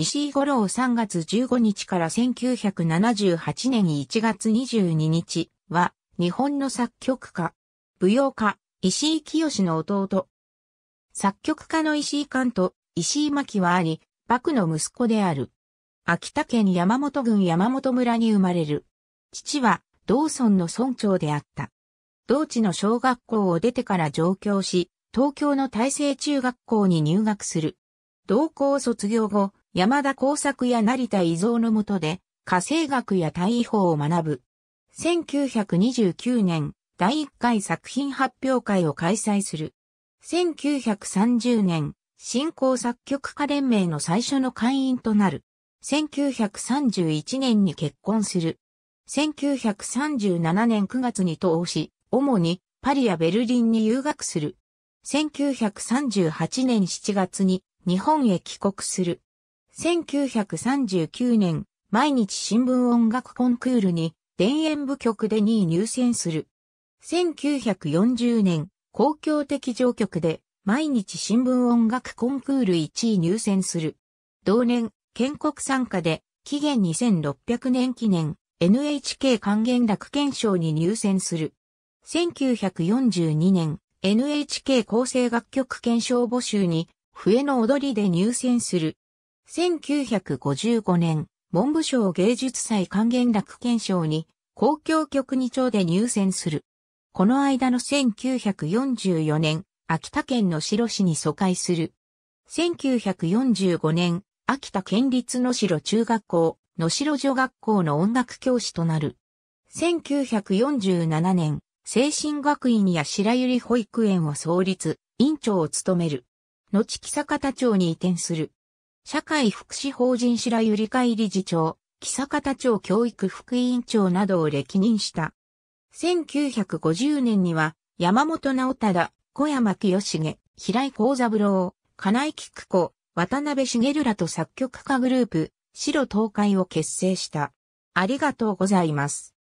石井五郎3月15日から1978年1月22日は、日本の作曲家、舞踊家、石井清の弟。作曲家の石井寛と石井巻はあり、幕の息子である。秋田県山本郡山本村に生まれる。父は、道村の村長であった。同地の小学校を出てから上京し、東京の大成中学校に入学する。同校卒業後、山田耕作や成田伊蔵の下で、火星学や大医法を学ぶ。1929年、第1回作品発表会を開催する。1930年、新興作曲家連盟の最初の会員となる。1931年に結婚する。1937年9月に投資、主にパリやベルリンに留学する。1938年7月に日本へ帰国する。1939年、毎日新聞音楽コンクールに、田園部局で2位入選する。1940年、公共的上局で、毎日新聞音楽コンクール1位入選する。同年、建国参加で、紀元2600年記念、NHK 還元楽憲証に入選する。1942年、NHK 厚生楽曲検証募集に、笛の踊りで入選する。1955年、文部省芸術祭還元楽憲証に、公共局二丁で入選する。この間の1944年、秋田県の城市に疎開する。1945年、秋田県立の城中学校、の城女学校の音楽教師となる。1947年、精神学院や白百合保育園を創立、院長を務める。後木坂田町に移転する。社会福祉法人白百合会理事長、木坂田町教育副委員長などを歴任した。1950年には、山本直忠、小山清重、平井幸三郎、金井菊子、渡辺茂らと作曲家グループ、白東海を結成した。ありがとうございます。